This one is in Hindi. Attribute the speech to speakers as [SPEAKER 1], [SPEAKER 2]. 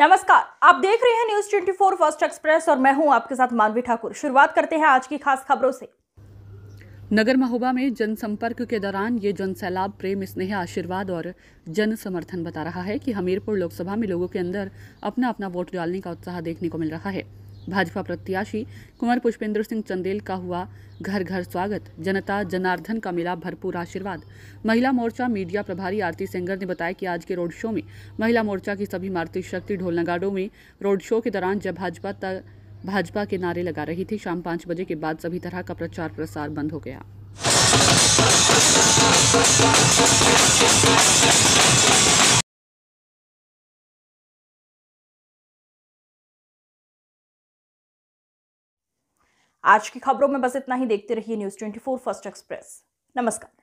[SPEAKER 1] नमस्कार आप देख रहे हैं न्यूज 24 फर्स्ट एक्सप्रेस और मैं हूं आपके साथ मानवी ठाकुर शुरुआत करते हैं आज की खास खबरों से
[SPEAKER 2] नगर महोबा में जनसंपर्क के दौरान ये जन सैलाब प्रेम स्नेह आशीर्वाद और जन समर्थन बता रहा है कि हमीरपुर लोकसभा में लोगों के अंदर अपना अपना वोट डालने का उत्साह देखने को मिल रहा है भाजपा प्रत्याशी कुंवर पुष्पेंद्र सिंह चंदेल का हुआ घर घर स्वागत जनता जनार्दन का मिला भरपूर आशीर्वाद महिला मोर्चा मीडिया प्रभारी आरती सेंगर ने बताया कि आज के रोड शो में महिला मोर्चा की सभी शक्ति ढोलनगाड़ों में रोड शो के दौरान जब भाजपा भाजपा के नारे लगा रही थी शाम पाँच बजे के बाद सभी तरह का प्रचार प्रसार बंद हो गया
[SPEAKER 3] आज की खबरों में बस इतना ही देखते रहिए न्यूज ट्वेंटी फर्स्ट एक्सप्रेस नमस्कार